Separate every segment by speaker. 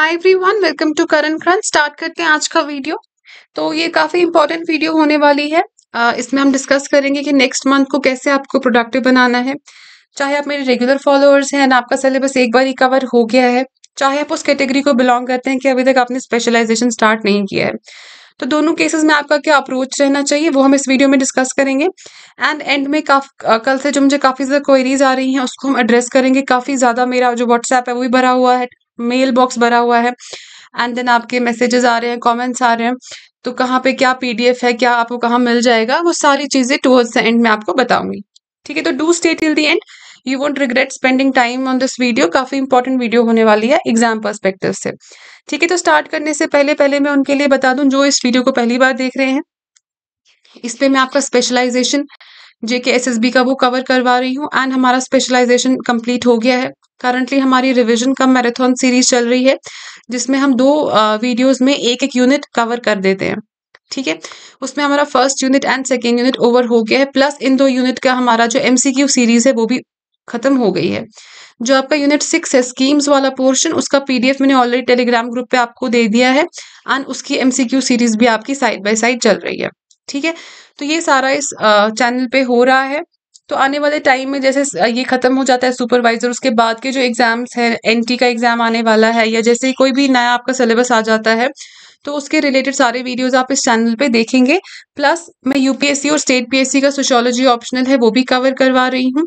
Speaker 1: hi everyone welcome to Karan क्रंथ start करते हैं आज का वीडियो तो ये काफ़ी इंपॉर्टेंट वीडियो होने वाली है इसमें हम डिस्कस करेंगे कि नेक्स्ट मंथ को कैसे आपको प्रोडक्टिव बनाना है चाहे आप मेरे रेगुलर फॉलोअर्स हैं आपका सिलेबस एक बार ही कवर हो गया है चाहे आप उस कैटेगरी को बिलोंग करते हैं कि अभी तक आपने स्पेशलाइजेशन स्टार्ट नहीं किया है तो दोनों केसेस में आपका क्या अप्रोच रहना चाहिए वो हम इस वीडियो में डिस्कस करेंगे एंड एंड में काफ कल से जो मुझे काफ़ी ज़्यादा क्वेरीज आ रही हैं उसको हम एड्रेस करेंगे काफ़ी ज़्यादा मेरा जो व्हाट्सएप है वो भी भरा हुआ है मेल बॉक्स भरा हुआ है एंड देन आपके मैसेजेस आ रहे हैं कमेंट्स आ रहे हैं तो कहाँ पे क्या पीडीएफ है क्या आपको कहाँ मिल जाएगा वो सारी चीज़ें टूवर्ड्स द एंड में आपको बताऊंगी ठीक है तो do stay till the end you won't regret spending time on this video काफ़ी इंपॉर्टेंट वीडियो होने वाली है एग्जाम परस्पेक्टिव से ठीक है तो स्टार्ट करने से पहले पहले मैं उनके लिए बता दूं जो इस वीडियो को पहली बार देख रहे हैं इस पर मैं आपका स्पेशलाइजेशन जेके एसएसबी का वो कवर करवा रही हूँ एंड हमारा स्पेशलाइजेशन कंप्लीट हो गया है करंटली हमारी रिविजन का मैराथन सीरीज चल रही है जिसमें हम दो वीडियोज में एक एक यूनिट कवर कर देते हैं ठीक है उसमें हमारा first unit and second unit over हो गया है प्लस इन दो यूनिट का हमारा जो क्यू सीरीज है वो भी खत्म हो गई है जो आपका यूनिट सिक्स है स्कीम्स वाला पोर्शन उसका पीडीएफ मैंने ऑलरेडी टेलीग्राम ग्रुप पे आपको दे दिया है एंड उसकी एमसीक्यू सीरीज भी आपकी साइड बाय साइड चल रही है ठीक है तो ये सारा इस चैनल पे हो रहा है तो आने वाले टाइम में जैसे ये ख़त्म हो जाता है सुपरवाइज़र उसके बाद के जो एग्ज़ाम्स हैं एन का एग्ज़ाम आने वाला है या जैसे कोई भी नया आपका सिलेबस आ जाता है तो उसके रिलेटेड सारे वीडियोस आप इस चैनल पे देखेंगे प्लस मैं यूपीएससी और स्टेट पीएससी का सोशोलॉजी ऑप्शनल है वो भी कवर करवा रही हूँ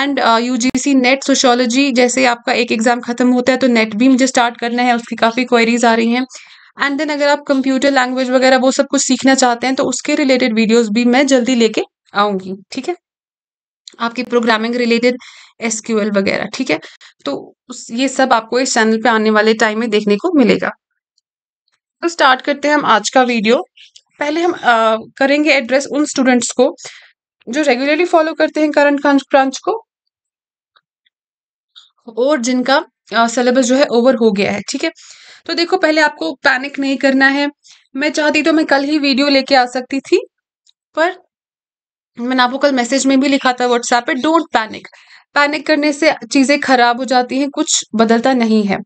Speaker 1: एंड यूजीसी नेट सोशोलॉजी जैसे आपका एक एग्जाम खत्म होता है तो नेट भी मुझे स्टार्ट करना है उसकी काफ़ी क्वेरीज आ रही हैं एंड देन अगर आप कंप्यूटर लैंग्वेज वगैरह वो सब कुछ सीखना चाहते हैं तो उसके रिलेटेड वीडियोज भी मैं जल्दी लेके आऊँगी ठीक है आपके प्रोग्रामिंग रिलेटेड एसक्यूएल वगैरह ठीक है तो ये सब आपको इस चैनल पे आने वाले टाइम में देखने को मिलेगा तो स्टार्ट करते हैं हम आज का वीडियो पहले हम आ, करेंगे एड्रेस उन स्टूडेंट्स को जो रेगुलरली फॉलो करते हैं करंट क्रंच को और जिनका सिलेबस जो है ओवर हो गया है ठीक है तो देखो पहले आपको पैनिक नहीं करना है मैं चाहती तो मैं कल ही वीडियो लेके आ सकती थी पर मैंने आपको कल मैसेज में भी लिखा था व्हाट्सएप पे डोंट पैनिक पैनिक करने से चीज़ें खराब हो जाती हैं कुछ बदलता नहीं है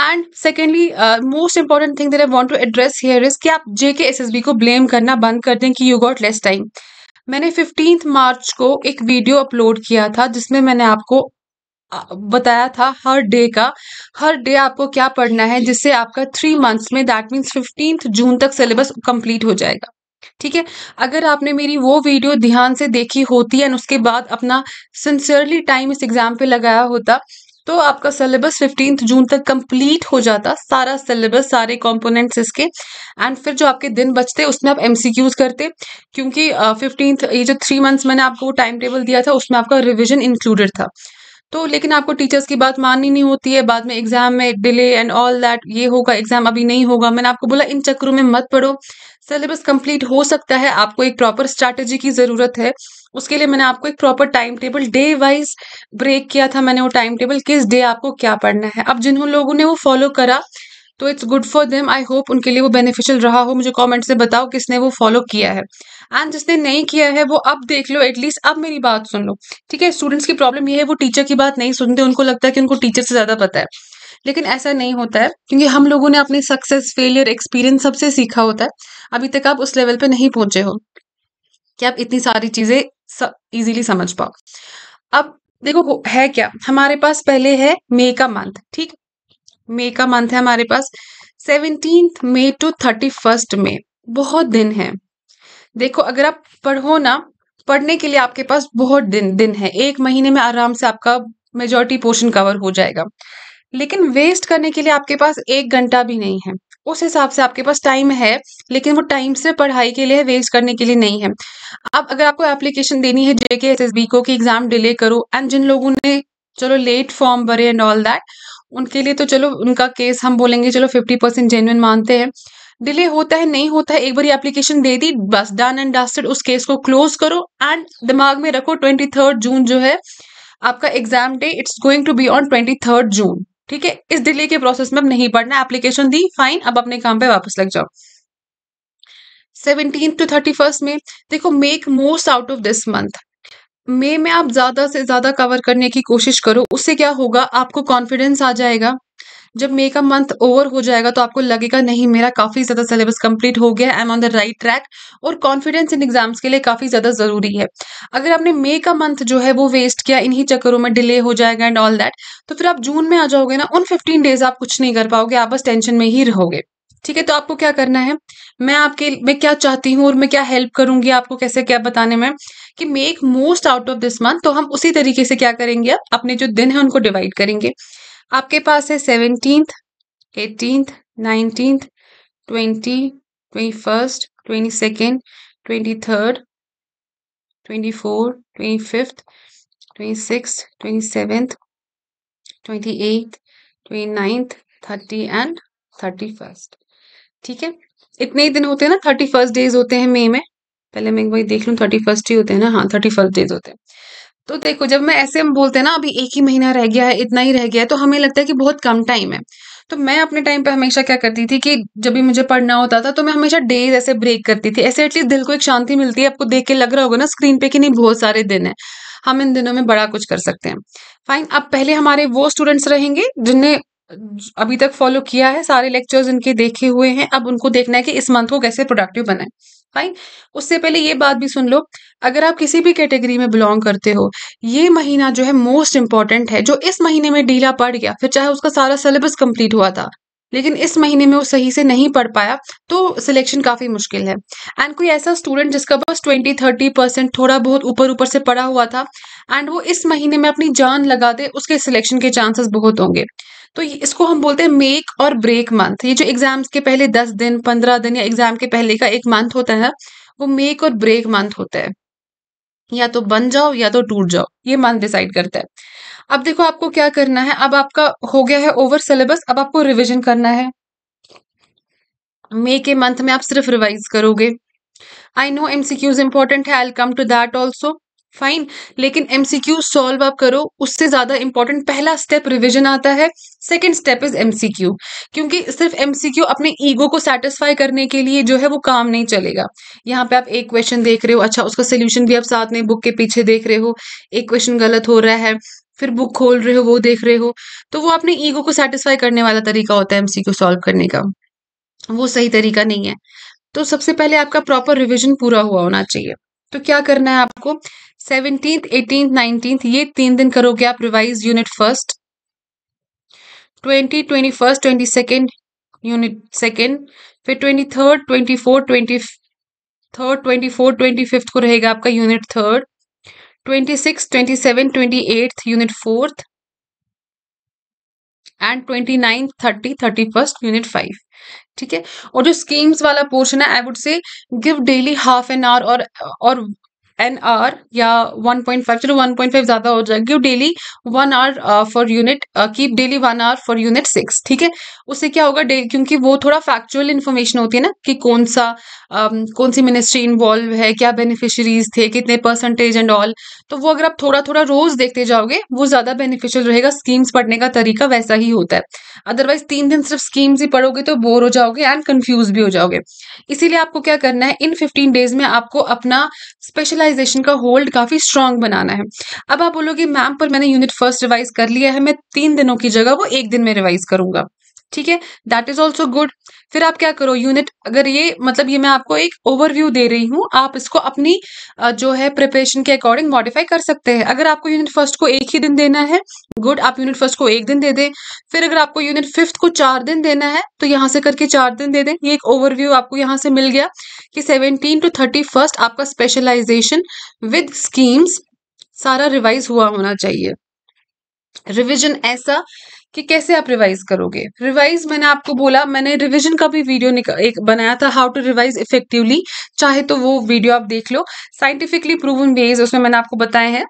Speaker 1: and secondly most important thing that I want to address here is कि आप जेके एसएसबी को ब्लेम करना बंद कर दें कि यू गॉट लेस टाइम मैंने फिफ्टीन मार्च को एक वीडियो अपलोड किया था जिसमें मैंने आपको बताया था हर डे का हर डे आपको क्या पढ़ना है जिससे आपका थ्री मंथ्स में दैट मीन्स फिफ्टींथ जून तक सिलेबस कंप्लीट हो जाएगा ठीक है अगर आपने मेरी वो वीडियो ध्यान से देखी होती एंड उसके बाद अपना सिंसियरली टाइम इस एग्जाम पे लगाया होता तो आपका सिलेबस फिफ्टीन जून तक कंप्लीट हो जाता सारा सिलेबस सारे कंपोनेंट्स इसके एंड फिर जो आपके दिन बचते उसमें आप एमसीक्यूज करते क्योंकि फिफ्टींथ ये जो थ्री मंथ्स मैंने आपको टाइम टेबल दिया था उसमें आपका रिविजन इंक्लूडेड था तो लेकिन आपको टीचर्स की बात माननी नहीं होती है बाद में एग्जाम में डिले एंड ऑल दैट ये होगा एग्जाम अभी नहीं होगा मैंने आपको बोला इन चक्रों में मत पढ़ो सिलेबस कंप्लीट हो सकता है आपको एक प्रॉपर स्ट्रैटेजी की ज़रूरत है उसके लिए मैंने आपको एक proper time table day wise break किया था मैंने वो टाइम टेबल किस डे आपको क्या पढ़ना है अब जिन लोगों ने वो फॉलो करा तो it's good for them I hope उनके लिए वो बेनिफिशियल रहा हो मुझे कमेंट से बताओ किसने वो फॉलो किया है एंड जिसने नहीं किया है वो अब देख लो एटलीस्ट अब मेरी बात सुन लो ठीक है स्टूडेंट्स की प्रॉब्लम ये है वो टीचर की बात नहीं सुनते उनको लगता है कि उनको टीचर से ज़्यादा पता है लेकिन ऐसा नहीं होता है क्योंकि हम लोगों ने अपने सक्सेस फेलियर एक्सपीरियंस सबसे सीखा होता है अभी तक आप उस लेवल पे नहीं पहुंचे हो कि आप इतनी सारी चीज़ें इजीली समझ पाओ अब देखो है क्या हमारे पास पहले है मे का मंथ ठीक मई का मंथ है हमारे पास seventeen May to thirty first May बहुत दिन है देखो अगर आप पढ़ो ना पढ़ने के लिए आपके पास बहुत दिन दिन है एक महीने में आराम से आपका मेजोरिटी पोर्शन कवर हो जाएगा लेकिन वेस्ट करने के लिए आपके पास एक घंटा भी नहीं है उस हिसाब से आपके पास टाइम है लेकिन वो टाइम से पढ़ाई के लिए वेस्ट करने के लिए नहीं है अब अगर आपको एप्लीकेशन देनी है जेके एस एस बी को कि एग्जाम डिले करो एंड जिन लोगों ने चलो लेट फॉर्म भरे एंड ऑल दैट उनके लिए तो चलो उनका केस हम बोलेंगे चलो फिफ्टी परसेंट जेन्युन मानते हैं डिले होता है नहीं होता है एक बार एप्लीकेशन दे दी बस डन एंड डस्टेड उस केस को क्लोज करो एंड दिमाग में रखो ट्वेंटी थर्ड जून जो है आपका exam day it's going to be on twenty third June ठीक है इस डिले के प्रोसेस में अब नहीं पढ़ना एप्लीकेशन दी फाइन अब अपने काम पे वापस लग जाओ सेवनटीन टू थर्टी फर्स्ट में देखो make most out of this month May में आप ज़्यादा से ज़्यादा कवर करने की कोशिश करो उससे क्या होगा आपको कॉन्फिडेंस आ जाएगा जब मे का मंथ ओवर हो जाएगा तो आपको लगेगा नहीं मेरा काफ़ी ज़्यादा सिलेबस कंप्लीट हो गया I am on the right track और कॉन्फिडेंस इन एग्जाम्स के लिए काफ़ी ज़्यादा ज़रूरी है अगर आपने मे का मंथ जो है वो वेस्ट किया इन्हीं चक्करों में डिले हो जाएगा एंड ऑल दैट तो फिर आप जून में आ जाओगे ना उन फिफ्टीन डेज आप कुछ नहीं कर पाओगे आप बस टेंशन में ही रहोगे ठीक है तो आपको क्या करना है मैं आपके मैं क्या चाहती हूँ और मैं क्या हेल्प करूंगी आपको कैसे क्या बताने में कि make most out of this month तो हम उसी तरीके से क्या करेंगे अपने जो दिन है उनको डिवाइड करेंगे आपके पास है seventeenth eighteenth nineteenth twenty twenty first twenty second twenty third twenty four twenty fifth twenty six twenty seventh twenty eighth twenty ninth thirty and thirty first ठीक है इतने ही दिन होते हैं ना थर्टी फर्स्ट डेज होते हैं मई में पहले मैं एक बार देख लूँ थर्टी फर्स्ट ही होते हैं ना हाँ थर्टी फर्स्ट डेज होते हैं तो देखो जब मैं ऐसे हम बोलते हैं ना अभी एक ही महीना रह गया है इतना ही रह गया है तो हमें लगता है कि बहुत कम टाइम है तो मैं अपने टाइम पे हमेशा क्या करती थी कि जब भी मुझे पढ़ना होता था तो मैं हमेशा डेज ऐसे ब्रेक करती थी ऐसे एटलीस्ट दिल को एक शांति मिलती है आपको देख के लग रहा होगा ना स्क्रीन पे कि नहीं बहुत सारे दिन है हम इन दिनों में बड़ा कुछ कर सकते हैं फाइन अब पहले हमारे वो स्टूडेंट्स रहेंगे जिनने अभी तक फॉलो किया है सारे लेक्चर्स इनके देखे हुए हैं अब उनको देखना है कि इस मंथ को कैसे प्रोडक्टिव बनाए फाइन उससे पहले ये बात भी सुन लो अगर आप किसी भी कैटेगरी में बिलोंग करते हो ये महीना जो है मोस्ट इंपॉर्टेंट है जो इस महीने में ढीला पड़ गया फिर चाहे उसका सारा सिलेबस कंप्लीट हुआ था लेकिन इस महीने में वो सही से नहीं पढ़ पाया तो सिलेक्शन काफ़ी मुश्किल है एंड कोई ऐसा स्टूडेंट जिसका बस ट्वेंटी थर्टी परसेंट थोड़ा बहुत ऊपर ऊपर से पढ़ा हुआ था एंड वो इस महीने में अपनी जान लगा दे उसके सिलेक्शन के चांसेस बहुत होंगे तो इसको हम बोलते हैं मेक और ब्रेक मंथ ये जो एग्जाम्स के पहले दस दिन पंद्रह दिन या एग्जाम के पहले का एक मंथ होता है वो मेक और ब्रेक मंथ होता है या तो बन जाओ या तो टूट जाओ ये मंथ डिसाइड करता है अब देखो आपको क्या करना है अब आपका हो गया है ओवर सिलेबस अब आपको रिविजन करना है मे के मंथ में आप सिर्फ रिवाइज करोगे आई नो क्यूज इंपॉर्टेंट है I come to that also fine लेकिन एमसीक्यू सॉल्व आप करो उससे ज्यादा इंपॉर्टेंट पहला स्टेप रिवीजन आता है सेकंड स्टेप इज एमसीक्यू क्योंकि सिर्फ एमसीक्यू अपने ईगो को सेटिस्फाई करने के लिए जो है वो काम नहीं चलेगा यहाँ पे आप एक क्वेश्चन देख रहे हो अच्छा उसका सोल्यूशन भी आप साथ में बुक के पीछे देख रहे हो एक क्वेश्चन गलत हो रहा है फिर बुक खोल रहे हो वो देख रहे हो तो वो अपने ईगो को सेटिस्फाई करने वाला तरीका होता है एमसीक्यू सॉल्व करने का वो सही तरीका नहीं है तो सबसे पहले आपका प्रॉपर रिविजन पूरा हुआ होना चाहिए तो क्या करना है आपको सेवनटीन एटीन नाइनटीन्थ ये तीन दिन करोगे आप revise unit first twenty twenty first twenty second unit second फिर twenty third twenty four twenty third twenty four twenty fifth को रहेगा आपका unit third twenty six twenty seven twenty eighth unit fourth and twenty nine thirty thirty first unit five ठीक है और जो schemes वाला portion है I would say give daily half an hour और और एन आर या 1.5 चलो 1.5 ज्यादा हो जाएगी daily one hour for unit keep daily one hour for unit six ठीक है उससे क्या होगा क्योंकि वो थोड़ा फैक्चुअल इन्फॉर्मेशन होती है ना कि कौन सा um, कौन सी मिनिस्ट्री इन्वॉल्व है क्या बेनिफिशरीज थे कितने परसेंटेज एंड ऑल तो वो अगर आप थोड़ा थोड़ा रोज देखते जाओगे वो ज्यादा बेनिफिशियल रहेगा स्कीम्स पढ़ने का तरीका वैसा ही होता है अदरवाइज तीन दिन सिर्फ स्कीम्स ही पढ़ोगे तो बोर हो जाओगे एंड कंफ्यूज भी हो जाओगे इसीलिए आपको क्या करना है इन फिफ्टीन डेज में आपको अपना स्पेशलाइज डिजिटलाइजेशन का होल्ड काफ़ी स्ट्रांग बनाना है अब आप बोलोगे मैम पर मैंने यूनिट फर्स्ट रिवाइज कर लिया है मैं तीन दिनों की जगह वो एक दिन में रिवाइज करूंगा ठीक है दैट इज ऑल्सो गुड फिर आप क्या करो यूनिट अगर ये मतलब ये मैं आपको एक ओवरव्यू दे रही हूँ आप इसको अपनी जो है प्रिपरेशन के अकॉर्डिंग मॉडिफाई कर सकते हैं अगर आपको यूनिट फर्स्ट को एक ही दिन देना है गुड आप यूनिट फर्स्ट को एक दिन दे दें फिर अगर आपको यूनिट फिफ्थ को चार दिन देना है तो यहाँ से करके चार दिन दे दें ये एक ओवरव्यू आपको यहाँ से मिल गया कि सेवनटीन टू थर्टी फर्स्ट आपका स्पेशलाइजेशन विद स्कीम्स सारा रिवाइज हुआ होना चाहिए रिविजन ऐसा कि कैसे आप रिवाइज करोगे रिवाइज मैंने आपको बोला मैंने रिविजन का भी वीडियो एक बनाया था हाउ टू रिवाइज इफेक्टिवली चाहे तो वो वीडियो आप देख लो साइंटिफिकली प्रूवन वेज उसमें मैंने आपको बताए हैं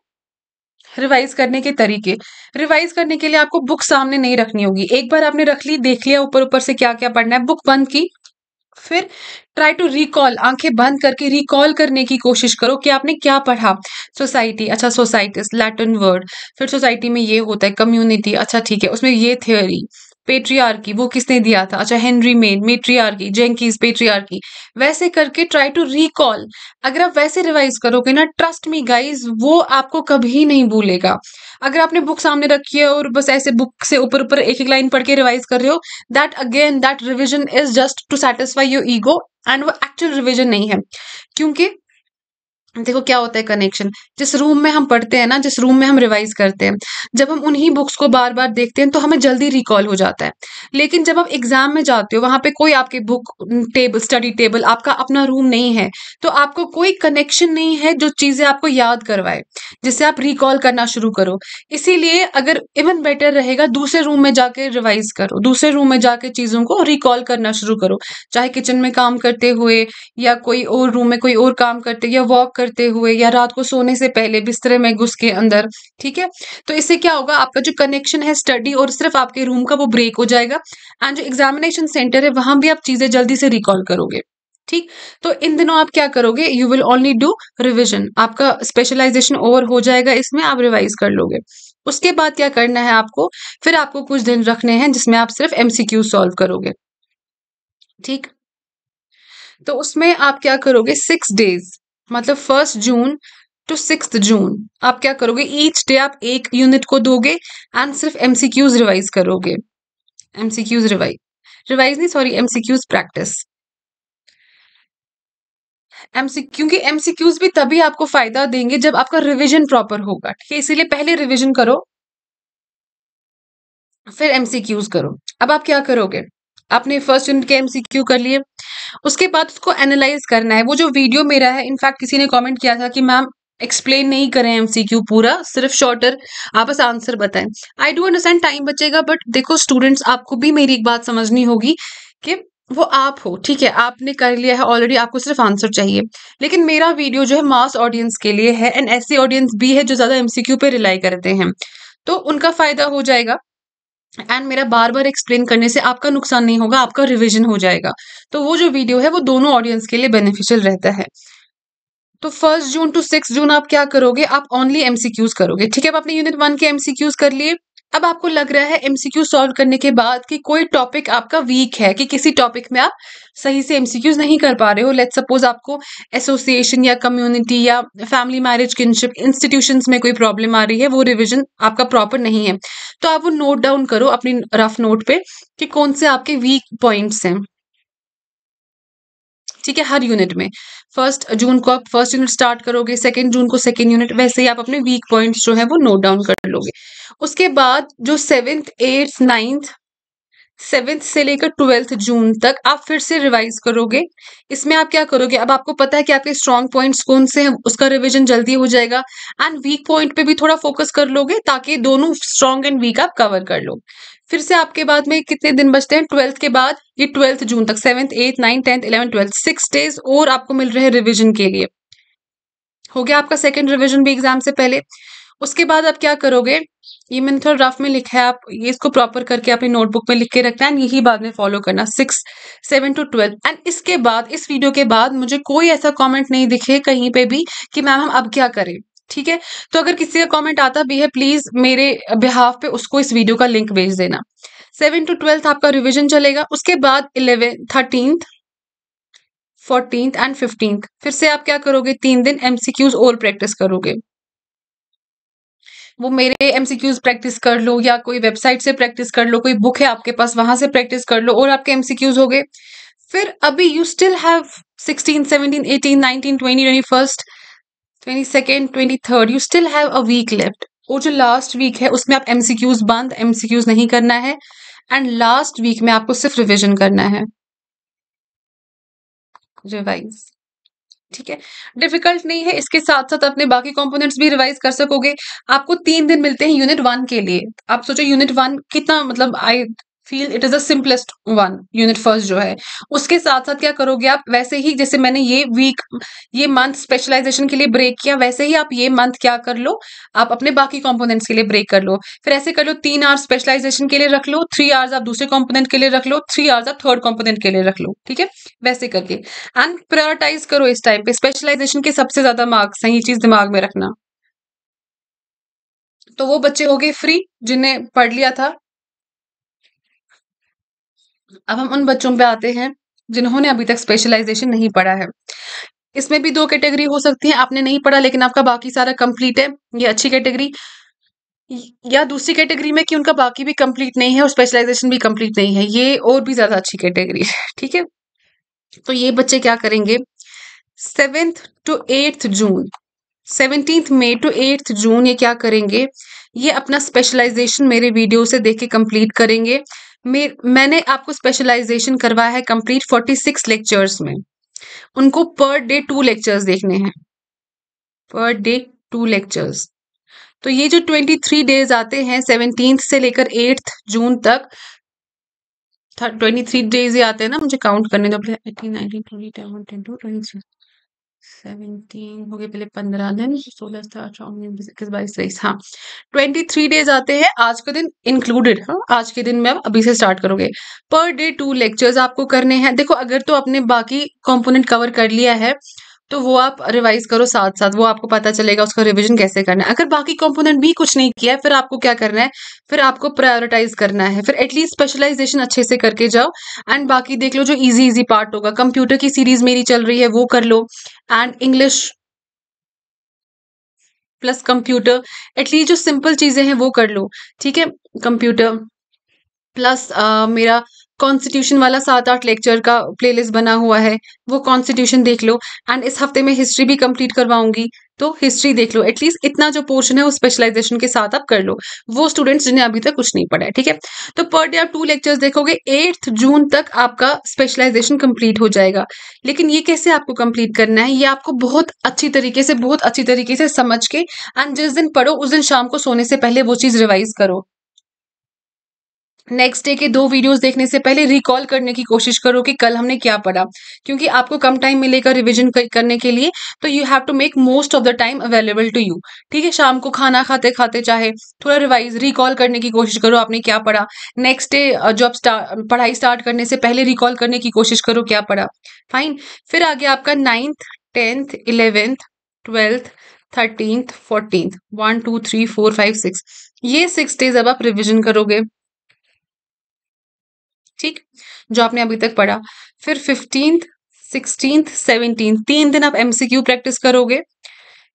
Speaker 1: रिवाइज करने के तरीके रिवाइज करने के लिए आपको बुक सामने नहीं रखनी होगी एक बार आपने रख ली देख लिया ऊपर ऊपर से क्या क्या पढ़ना है बुक बंद की फिर ट्राई टू रिकॉल आंखें बंद करके रिकॉल करने की कोशिश करो कि आपने क्या पढ़ा सोसाइटी अच्छा सोसाइटी लैटिन वर्ड फिर सोसाइटी में ये होता है कम्युनिटी अच्छा ठीक है उसमें ये थ्योरी पेट्रियार्की वो किसने दिया था अच्छा Henry Maine matriarchy Jenks patriarchy वैसे करके ट्राई टू रिकॉल अगर आप वैसे रिवाइज करोगे ना ट्रस्ट मी गाइज वो आपको कभी नहीं भूलेगा अगर आपने बुक सामने रखी है और बस ऐसे बुक से ऊपर ऊपर एक एक लाइन पढ़ के रिवाइज कर रहे हो that again that revision is just to satisfy your ego and वो एक्चुअल रिविजन नहीं है क्योंकि देखो क्या होता है कनेक्शन जिस रूम में हम पढ़ते हैं ना जिस रूम में हम रिवाइज करते हैं जब हम उन्हीं बुक्स को बार बार देखते हैं तो हमें जल्दी रिकॉल हो जाता है लेकिन जब आप एग्जाम में जाते हो वहां पे कोई आपकी बुक टेबल स्टडी टेबल आपका अपना रूम नहीं है तो आपको कोई कनेक्शन नहीं है जो चीजें आपको याद करवाए जिससे आप रिकॉल करना शुरू करो इसीलिए अगर इवन बेटर रहेगा दूसरे रूम में जाके रिवाइज करो दूसरे रूम में जाके चीजों को रिकॉल करना शुरू करो चाहे किचन में काम करते हुए या कोई और रूम में कोई और काम करते या वॉक करते हुए या रात को सोने से पहले बिस्तरे में घुस के अंदर ठीक है तो इससे क्या होगा आपका जो कनेक्शन है स्टडी और सिर्फ आपके रूम का वो ब्रेक हो जाएगा एंड जो एग्जामिनेशन सेंटर है वहां भी आप चीजें जल्दी से रिकॉल करोगे ठीक तो इन दिनों आप क्या करोगे you will only do revision आपका स्पेशलाइजेशन ओवर हो जाएगा इसमें आप रिवाइज कर लोगे उसके बाद क्या करना है आपको फिर आपको कुछ दिन रखने हैं जिसमें आप सिर्फ एमसीक्यू सॉल्व करोगे ठीक तो उसमें आप क्या करोगे सिक्स डेज मतलब first June to six June आप क्या करोगे ईच डे आप एक यूनिट को दोगे एंड सिर्फ एमसीक्यूज रिवाइज करोगे एमसीक्यूज रिवाइज रिवाइज नहीं सॉरी एमसीक्यूज प्रैक्टिस एमसी क्योंकि एमसीक्यूज भी तभी आपको फायदा देंगे जब आपका रिवीजन प्रॉपर होगा ठीक है इसीलिए पहले रिवीजन करो फिर एमसीक्यूज करो अब आप क्या करोगे आपने फर्स्ट यूनिट के एमसीक्यू कर लिए उसके बाद उसको एनालाइज करना है वो जो वीडियो मेरा है इनफैक्ट किसी ने कमेंट किया था कि मैम एक्सप्लेन नहीं करें एमसीक्यू पूरा सिर्फ शॉर्टर आप बस आंसर बताएं आई डू अंडरस्टैंड टाइम बचेगा बट देखो स्टूडेंट्स आपको भी मेरी एक बात समझनी होगी कि वो आप हो ठीक है आपने कर लिया है ऑलरेडी आपको सिर्फ आंसर चाहिए लेकिन मेरा वीडियो जो है मास ऑडियंस के लिए है एंड ऐसी ऑडियंस भी है जो ज़्यादा एमसीक्यू पे रिलाई करते हैं तो उनका फ़ायदा हो जाएगा एंड मेरा बार बार एक्सप्लेन करने से आपका नुकसान नहीं होगा आपका रिविजन हो जाएगा तो वो जो वीडियो है वो दोनों ऑडियंस के लिए बेनिफिशियल रहता है तो first June to six June आप क्या करोगे आप ओनली एमसीक्यूज करोगे ठीक है आप अपने यूनिट वन के एमसीक्यूज कर लिए अब आपको लग रहा है एमसीक्यू सॉल्व करने के बाद कि कोई टॉपिक आपका वीक है कि किसी टॉपिक में आप सही से एमसीक्यूज नहीं कर पा रहे हो लेट सपोज आपको एसोसिएशन या कम्युनिटी या फैमिली मैरिज किनशिप इंस्टीट्यूशंस में कोई प्रॉब्लम आ रही है वो रिविजन आपका प्रॉपर नहीं है तो आप वो नोट डाउन करो अपनी रफ नोट पे कि कौन से आपके वीक पॉइंट्स हैं ठीक है हर यूनिट में फर्स्ट जून को आप फर्स्ट यूनिट स्टार्ट करोगे सेकेंड जून को सेकेंड यूनिट वैसे ही आप अपने वीक पॉइंट्स जो है वो नोट डाउन कर लोगे उसके बाद जो सेवेंथ एट्थ नाइन्थ सेवेंथ से लेकर ट्वेल्थ जून तक आप फिर से रिवाइज करोगे इसमें आप क्या करोगे अब आपको पता है कि आपके स्ट्रांग पॉइंट्स कौन से हैं उसका रिवीजन जल्दी हो जाएगा एंड वीक पॉइंट पे भी थोड़ा फोकस कर लोगे ताकि दोनों स्ट्रांग एंड वीक आप कवर कर लो फिर से आपके बाद में कितने दिन बचते हैं ट्वेल्थ के बाद ये ट्वेल्थ जून तक seventh eighth ninth tenth eleven twelfth six days और आपको मिल रहे हैं रिविजन के लिए हो गया आपका सेकेंड रिविजन भी एग्जाम से पहले उसके बाद आप क्या करोगे ये मैंने थोड़ा रफ में लिखा है आप ये इसको प्रॉपर करके अपनी नोटबुक में लिख के रखना है एंड यही बाद में फॉलो करना six seven to twelve and इसके बाद इस वीडियो के बाद मुझे कोई ऐसा कमेंट नहीं दिखे कहीं पे भी कि मैम हम अब क्या करें ठीक है तो अगर किसी का कमेंट आता भी है प्लीज मेरे बिहाफ पे उसको इस वीडियो का लिंक भेज देना सेवन टू ट्वेल्थ आपका रिविजन चलेगा उसके बाद eleventh thirteenth fourteenth and fifteenth फिर से आप क्या करोगे तीन दिन एमसीक्यूज और प्रैक्टिस करोगे वो मेरे एमसीक्यूज प्रैक्टिस कर लो या कोई वेबसाइट से प्रैक्टिस कर लो कोई बुक है आपके पास वहां से प्रैक्टिस कर लो और आपके एमसीक्यूज हो गए फिर अभी you still have sixteen seventeen eighteen nineteen twenty twenty first twenty second twenty third you still have a week left और जो लास्ट वीक है उसमें आप एमसीक्यूज बंद एमसीक्यूज नहीं करना है एंड लास्ट वीक में आपको सिर्फ रिविजन करना है रिवाइज ठीक है डिफिकल्ट नहीं है इसके साथ साथ अपने बाकी कंपोनेंट्स भी रिवाइज कर सकोगे आपको तीन दिन मिलते हैं यूनिट वन के लिए आप सोचो यूनिट वन कितना मतलब I feel it is the simplest one unit first जो है उसके साथ साथ क्या करोगे आप वैसे ही जैसे मैंने ये वीक ये मंथ स्पेशलाइजेशन के लिए ब्रेक किया वैसे ही आप ये मंथ क्या कर लो आप अपने बाकी कॉम्पोनेंट्स के लिए ब्रेक कर लो फिर ऐसे कर लो तीन आवर्स स्पेशलाइजेशन के लिए रख लो थ्री आवर्स आप दूसरे कॉम्पोनेंट के लिए रख लो थ्री आवर्स आप थर्ड कॉम्पोनेंट के लिए रख लो ठीक है वैसे करके एंड प्रायोरिटाइज करो इस टाइम पे स्पेशलाइजेशन के सबसे ज्यादा मार्क्स हैं ये चीज दिमाग में रखना तो वो बच्चे हो गए फ्री जिन्हें पढ़ लिया था अब हम उन बच्चों पे आते हैं जिन्होंने अभी तक स्पेशलाइजेशन नहीं पढ़ा है इसमें भी दो कैटेगरी हो सकती है आपने नहीं पढ़ा लेकिन आपका बाकी सारा कंप्लीट है ये अच्छी कैटेगरी या दूसरी कैटेगरी में कि उनका बाकी भी कंप्लीट नहीं है और स्पेशलाइजेशन भी कंप्लीट नहीं है ये और भी ज्यादा अच्छी कैटेगरी है ठीक है तो ये बच्चे क्या करेंगे seventh to eighth June seventeen May to eighth June ये क्या करेंगे ये अपना स्पेशलाइजेशन मेरे वीडियो से देख के कंप्लीट करेंगे मैंने आपको स्पेशलाइजेशन करवाया है कंप्लीट 46 लेक्चर्स में उनको पर डे टू लेक्चर्स देखने हैं पर डे टू लेक्चर्स तो ये जो 23 डेज आते हैं सेवनटीन से लेकर एट्थ जून तक ट्वेंटी थ्री डेज ही आते हैं ना मुझे काउंट करने दो सेवनटीन हो गए पहले पंद्रह दिन सोलह सत्रह अठारह उन्नीस इक्कीस बाईस तेईस हाँ ट्वेंटी थ्री डेज आते हैं आज के दिन इंक्लूडेड हाँ आज के दिन में अभी से स्टार्ट करोगे पर डे टू लेक्चर्स आपको करने हैं देखो अगर तो आपने बाकी कॉम्पोनेंट कवर कर लिया है तो वो आप रिवाइज करो साथ साथ वो आपको पता चलेगा उसका रिविजन कैसे करना है अगर बाकी कंपोनेंट भी कुछ नहीं किया है फिर आपको क्या करना है फिर आपको प्रायोरिटाइज करना है फिर एटलीस्ट स्पेशलाइजेशन अच्छे से करके जाओ एंड बाकी देख लो जो इजी इजी पार्ट होगा कंप्यूटर की सीरीज मेरी चल रही है वो कर लो and English plus computer at least जो सिंपल चीजें हैं वो कर लो ठीक है कंप्यूटर प्लस uh, मेरा कॉन्स्टिट्यूशन वाला सात आठ लेक्चर का प्लेलिस्ट बना हुआ है वो कॉन्स्टिट्यूशन देख लो एंड इस हफ्ते में हिस्ट्री भी कंप्लीट करवाऊंगी तो हिस्ट्री देख लो एटलीस्ट इतना जो पोर्शन है वो स्पेशलाइजेशन के साथ आप कर लो वो स्टूडेंट्स जिन्हें अभी तक कुछ नहीं पढ़ा है ठीक है तो पर डे आप टू लेक्चर्स देखोगे एट्थ जून तक आपका स्पेशलाइजेशन कंप्लीट हो जाएगा लेकिन ये कैसे आपको कंप्लीट करना है ये आपको बहुत अच्छी तरीके से बहुत अच्छी तरीके से समझ के एंड जिस दिन पढ़ो उस दिन शाम को सोने से पहले वो चीज़ रिवाइज करो नेक्स्ट डे के दो वीडियोस देखने से पहले रिकॉल करने की कोशिश करो कि कल हमने क्या पढ़ा क्योंकि आपको कम टाइम मिलेगा रिवीजन करने के लिए तो you have to make most of the time available to you ठीक है शाम को खाना खाते खाते चाहे थोड़ा रिवाइज रिकॉल करने की कोशिश करो आपने क्या पढ़ा नेक्स्ट डे जो आप पढ़ाई स्टार्ट करने से पहले रिकॉल करने की कोशिश करो क्या पढ़ा फाइन फिर आगे आपका ninth tenth eleventh twelfth thirteenth fourteen one two three four five six ये सिक्स डेज अब आप रिविजन करोगे ठीक जो आपने अभी तक पढ़ा फिर फिफ्टींथ सिक्सटीन सेवनटीन तीन दिन आप एमसीक्यू प्रैक्टिस करोगे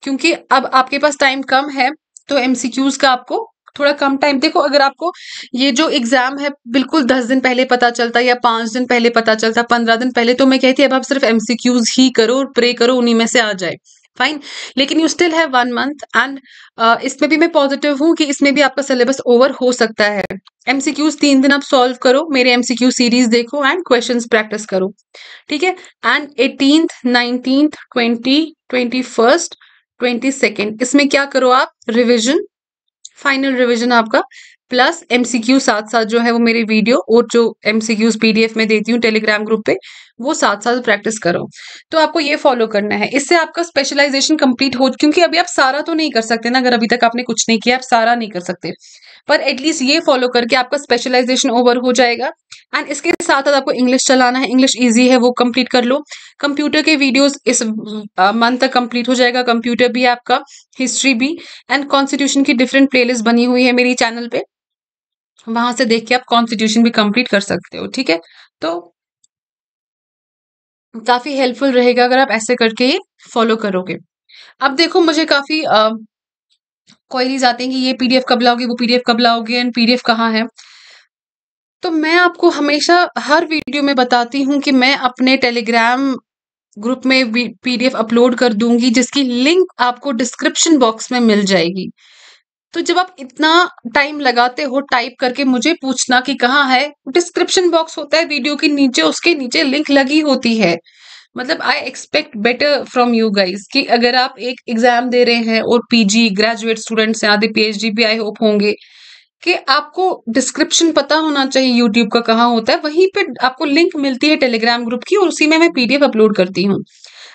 Speaker 1: क्योंकि अब आपके पास टाइम कम है तो एमसीक्यूज का आपको थोड़ा कम टाइम देखो अगर आपको ये जो एग्जाम है बिल्कुल दस दिन पहले पता चलता या पांच दिन पहले पता चलता पंद्रह दिन पहले तो मैं कहती अब आप सिर्फ एमसीक्यूज ही करो और प्रे करो उन्हीं में से आ जाए फाइन लेकिन you still have one month and इसमें भी मैं पॉजिटिव हूँ कि इसमें भी आपका सिलेबस ओवर हो सकता है एमसीक्यूज तीन दिन आप सॉल्व करो मेरे एमसीक्यू सीरीज देखो एंड क्वेश्चन प्रैक्टिस करो ठीक है and eighteen nineteen twenty twenty first twenty second इसमें क्या करो आप रिविजन फाइनल रिविजन आपका प्लस एमसीक्यू साथ साथ जो है वो मेरे वीडियो और जो एमसीक्यू पीडीएफ में देती हूँ टेलीग्राम ग्रुप पे वो साथ साथ प्रैक्टिस करो तो आपको ये फॉलो करना है इससे आपका स्पेशलाइजेशन कंप्लीट हो क्योंकि अभी आप सारा तो नहीं कर सकते ना अगर अभी तक आपने कुछ नहीं किया आप सारा नहीं कर सकते पर एटलीस्ट ये फॉलो करके आपका स्पेशलाइजेशन ओवर हो जाएगा एंड इसके साथ साथ आपको इंग्लिश चलाना है इंग्लिश ईजी है वो कंप्लीट कर लो कंप्यूटर के वीडियोज इस मंथ तक कंप्लीट हो जाएगा कंप्यूटर भी आपका हिस्ट्री भी एंड कॉन्स्टिट्यूशन की डिफरेंट प्लेलिस्ट बनी हुई है मेरी चैनल पर वहां से देख के आप कॉन्स्टिट्यूशन भी कंप्लीट कर सकते हो ठीक है तो काफी हेल्पफुल रहेगा अगर आप ऐसे करके ये फॉलो करोगे अब देखो मुझे काफी क्वेरीज आते हैं कि ये पीडीएफ कब लाओगे वो पीडीएफ कब लाओगे एंड पीडीएफ कहाँ है तो मैं आपको हमेशा हर वीडियो में बताती हूँ कि मैं अपने टेलीग्राम ग्रुप में पीडीएफ अपलोड कर दूंगी जिसकी लिंक आपको डिस्क्रिप्शन बॉक्स में मिल जाएगी तो जब आप इतना टाइम लगाते हो टाइप करके मुझे पूछना कि कहाँ है डिस्क्रिप्शन बॉक्स होता है वीडियो के नीचे उसके नीचे लिंक लगी होती है मतलब I expect better from you guys कि अगर आप एक एग्जाम दे रहे हैं और पीजी ग्रेजुएट स्टूडेंट्स हैं आधे पीएचडी भी आई होप होंगे कि आपको डिस्क्रिप्शन पता होना चाहिए यूट्यूब का कहाँ होता है वहीं पे आपको लिंक मिलती है टेलीग्राम ग्रुप की और उसी में मैं पीडीएफ अपलोड करती हूँ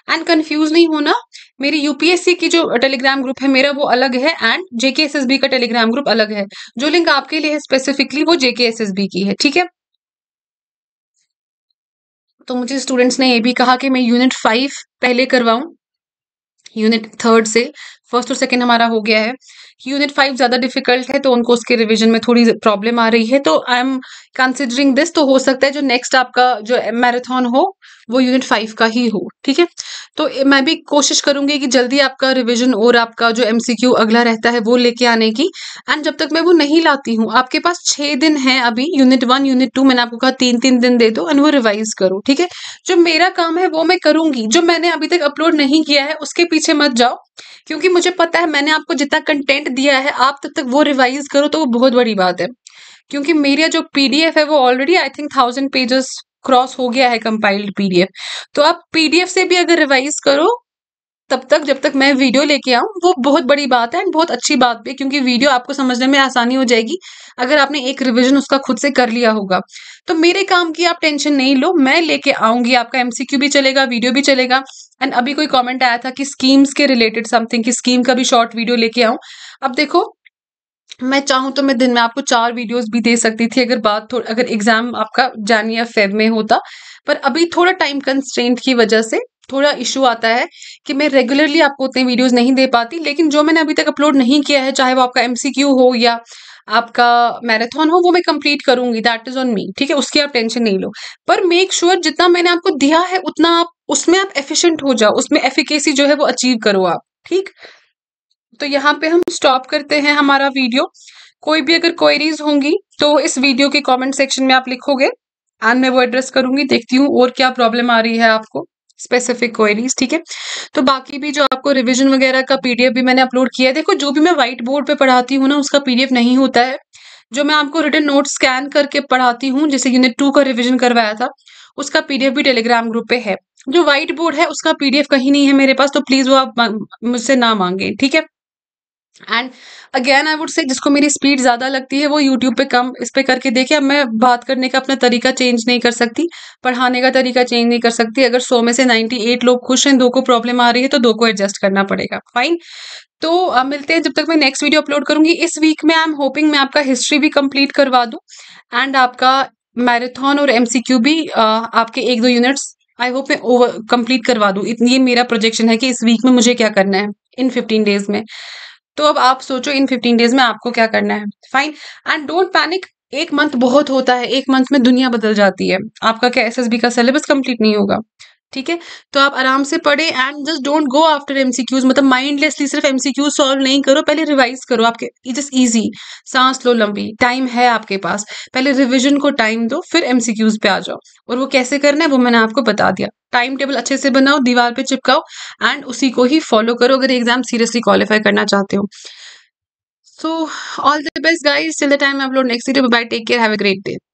Speaker 1: एंड कंफ्यूज नहीं होना मेरी यूपीएससी की जो टेलीग्राम ग्रुप है मेरा वो अलग है एंड जेकेएसएसबी का टेलीग्राम ग्रुप अलग है जो लिंक आपके लिए है स्पेसिफिकली वो एस की है ठीक है तो मुझे स्टूडेंट्स ने ये भी कहा कि मैं यूनिट फाइव पहले करवाऊं यूनिट थर्ड से फर्स्ट और सेकेंड हमारा हो गया है यूनिट फाइव ज़्यादा डिफिकल्ट है तो उनको उसके रिविजन में थोड़ी प्रॉब्लम आ रही है तो आई एम कंसिडरिंग दिस तो हो सकता है जो नेक्स्ट आपका जो मैराथन हो वो यूनिट फाइव का ही हो ठीक है तो मैं भी कोशिश करूंगी कि जल्दी आपका रिविजन और आपका जो एमसीक्यू अगला रहता है वो लेके आने की एंड जब तक मैं वो नहीं लाती हूँ आपके पास छह दिन है अभी यूनिट वन यूनिट टू मैंने आपको कहा तीन तीन दिन दे दो एंड वो रिवाइज करो ठीक है जो मेरा काम है वो मैं करूंगी जो मैंने अभी तक अपलोड नहीं किया है उसके पीछे मत जाओ क्योंकि मुझे पता है मैंने आपको जितना कंटेंट दिया है आप तब तक वो रिवाइज करो तो वो बहुत बड़ी बात है क्योंकि मेरा जो पीडीएफ है वो already I think thousand pages cross हो गया है कंपाइल्ड पीडीएफ तो आप पीडीएफ से भी अगर रिवाइज करो तब तक जब तक मैं वीडियो लेके आऊँ वो बहुत बड़ी बात है एंड बहुत अच्छी बात भी क्योंकि वीडियो आपको समझने में आसानी हो जाएगी अगर आपने एक रिविजन उसका खुद से कर लिया होगा तो मेरे काम की आप टेंशन नहीं लो मैं लेके आऊंगी आपका एमसीक्यू भी चलेगा वीडियो भी चलेगा एंड अभी कोई कमेंट आया था कि स्कीम्स के रिलेटेड समथिंग की स्कीम का भी शॉर्ट वीडियो लेके आऊँ अब देखो मैं चाहूँ तो मैं दिन में आपको चार वीडियोस भी दे सकती थी अगर बात थोड़ा अगर एग्जाम आपका जान या फेब में होता पर अभी थोड़ा टाइम कंस्ट्रेंट की वजह से थोड़ा इशू आता है कि मैं रेगुलरली आपको उतने वीडियोस नहीं दे पाती लेकिन जो मैंने अभी तक अपलोड नहीं किया है चाहे वो आपका एम हो या आपका मैराथन हो वो मैं कंप्लीट करूंगी दैट इज ऑन मी ठीक है उसकी आप टेंशन नहीं लो पर मेक श्योर sure, जितना मैंने आपको दिया है उतना आप उसमें आप एफिशिएंट हो जाओ उसमें एफिकेसी जो है वो अचीव करो आप ठीक तो यहाँ पे हम स्टॉप करते हैं हमारा वीडियो कोई भी अगर क्वेरीज होंगी तो इस वीडियो के कमेंट सेक्शन में आप लिखोगे एंड मैं वो एड्रेस करूंगी देखती हूँ और क्या प्रॉब्लम आ रही है आपको स्पेसिफिक क्वेरीज ठीक है तो बाकी भी जो आपको रिविजन वगैरह का पीडीएफ भी मैंने अपलोड किया है देखो जो भी मैं व्हाइट बोर्ड पर पढ़ाती हूँ ना उसका पी नहीं होता है जो मैं आपको रिटर्न नोट स्कैन करके पढ़ाती हूँ जैसे यूनिट टू का रिविजन करवाया था उसका पीडीएफ भी टेलीग्राम ग्रुप पे है जो व्हाइट बोर्ड है उसका पीडीएफ कहीं नहीं है मेरे पास तो प्लीज वो आप मुझसे ना मांगे ठीक है एंड अगेन आई वुड से जिसको मेरी स्पीड ज़्यादा लगती है वो यूट्यूब पे कम इस पे करके देखे अब मैं बात करने का अपना तरीका चेंज नहीं कर सकती पढ़ाने का तरीका चेंज नहीं कर सकती अगर सौ में से नाइन्टी एट लोग खुश हैं दो को प्रॉब्लम आ रही है तो दो को एडजस्ट करना पड़ेगा फाइन तो अब मिलते हैं जब तक मैं नेक्स्ट वीडियो अपलोड करूंगी इस वीक में आई एम होपिंग मैं आपका हिस्ट्री भी कंप्लीट करवा दूँ एंड आपका मैराथन और एम भी आपके एक दो यूनिट्स आई होप मैं ओवर कंप्लीट करवा दूँ ये मेरा प्रोजेक्शन है कि इस वीक में मुझे क्या करना है इन फिफ्टीन डेज में तो अब आप सोचो इन फिफ्टीन डेज में आपको क्या करना है फाइन एंड डोंट पैनिक एक मंथ बहुत होता है एक मंथ में दुनिया बदल जाती है आपका क्या एस का सिलेबस कंप्लीट नहीं होगा ठीक है तो आप आराम से पढ़े and just don't go after MCQs मतलब माइंडलेसली सिर्फ एमसीक्यूज सॉल्व नहीं करो पहले रिवाइज करो आपके जस्ट इजी सांस लो लंबी टाइम है आपके पास पहले रिविजन को टाइम दो फिर एमसीक्यूज पे आ जाओ और वो कैसे करना है वो मैंने आपको बता दिया टाइम टेबल अच्छे से बनाओ दीवार पे चिपकाओ एंड उसी को ही फॉलो करो अगर एग्जाम सीरियसली क्वालिफाई करना चाहते हो so all the best guys till the time upload next video bye take care have a great day